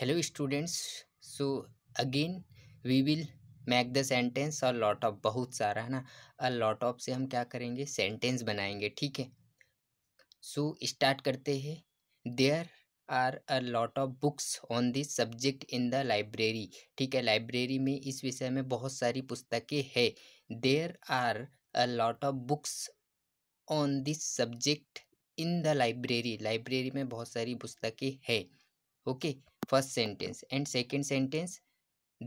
hello students so again we will make the sentence और lot of बहुत सारा है ना अ लॉट ऑफ से हम क्या करेंगे सेंटेंस बनाएंगे ठीक है सो स्टार्ट करते हैं there are a lot of books on this subject in the library ठीक है लाइब्रेरी में इस विषय में बहुत सारी पुस्तकें हैं there are a lot of books on this subject in the library library में बहुत सारी पुस्तकें हैं okay first sentence and second sentence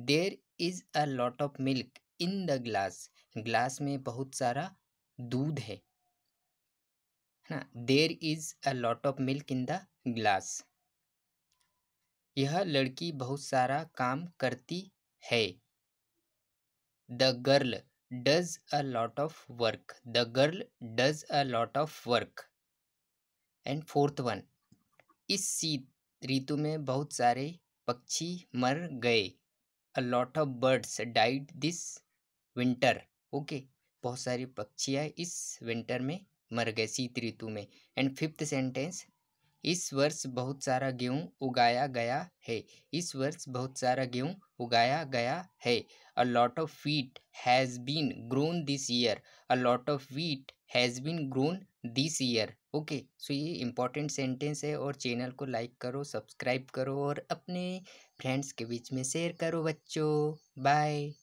there is a lot of milk in the glass glass में बहुत सारा दूध है ना there is a lot of milk in the glass यह लड़की बहुत सारा काम करती है the girl does a lot of work the girl does a lot of work and fourth one इस सीट ऋतु में बहुत सारे पक्षी मर गए a lot of birds died this winter okay बहुत सारे पक्षियाँ इस विंटर में मर गए शीत ऋतु में एंड फिफ्थ सेंटेंस इस वर्ष बहुत सारा गेहूँ उगाया गया है इस वर्ष बहुत सारा गेहूँ उगाया गया है a lot of wheat has been grown this year a lot of wheat has been grown this year okay so ये इम्पॉर्टेंट सेंटेंस है और चैनल को लाइक करो सब्सक्राइब करो और अपने फ्रेंड्स के बीच में शेयर करो बच्चों बाय